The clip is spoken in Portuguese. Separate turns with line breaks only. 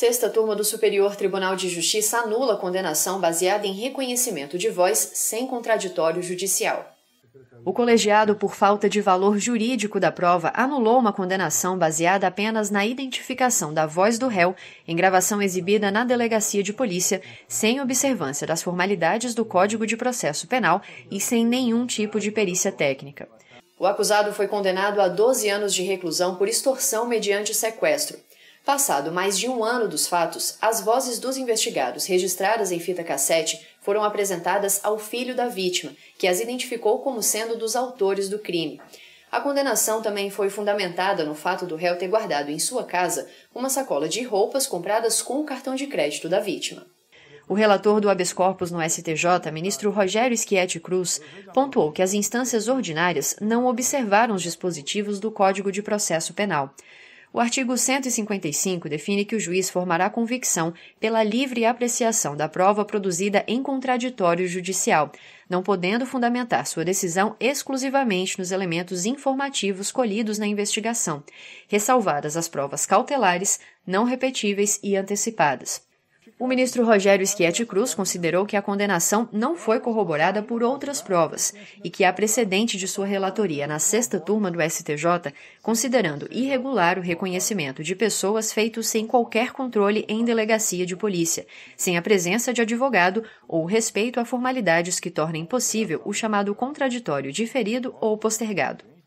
Sexta turma do Superior Tribunal de Justiça anula condenação baseada em reconhecimento de voz sem contraditório judicial. O colegiado, por falta de valor jurídico da prova, anulou uma condenação baseada apenas na identificação da voz do réu em gravação exibida na delegacia de polícia, sem observância das formalidades do Código de Processo Penal e sem nenhum tipo de perícia técnica. O acusado foi condenado a 12 anos de reclusão por extorsão mediante sequestro Passado mais de um ano dos fatos, as vozes dos investigados registradas em fita cassete foram apresentadas ao filho da vítima, que as identificou como sendo dos autores do crime. A condenação também foi fundamentada no fato do réu ter guardado em sua casa uma sacola de roupas compradas com o cartão de crédito da vítima. O relator do habeas corpus no STJ, ministro Rogério Schietti Cruz, pontuou que as instâncias ordinárias não observaram os dispositivos do Código de Processo Penal. O artigo 155 define que o juiz formará convicção pela livre apreciação da prova produzida em contraditório judicial, não podendo fundamentar sua decisão exclusivamente nos elementos informativos colhidos na investigação, ressalvadas as provas cautelares, não repetíveis e antecipadas. O ministro Rogério Schietti Cruz considerou que a condenação não foi corroborada por outras provas e que há precedente de sua relatoria na sexta turma do STJ, considerando irregular o reconhecimento de pessoas feitos sem qualquer controle em delegacia de polícia, sem a presença de advogado ou respeito a formalidades que tornem possível o chamado contraditório diferido ou postergado.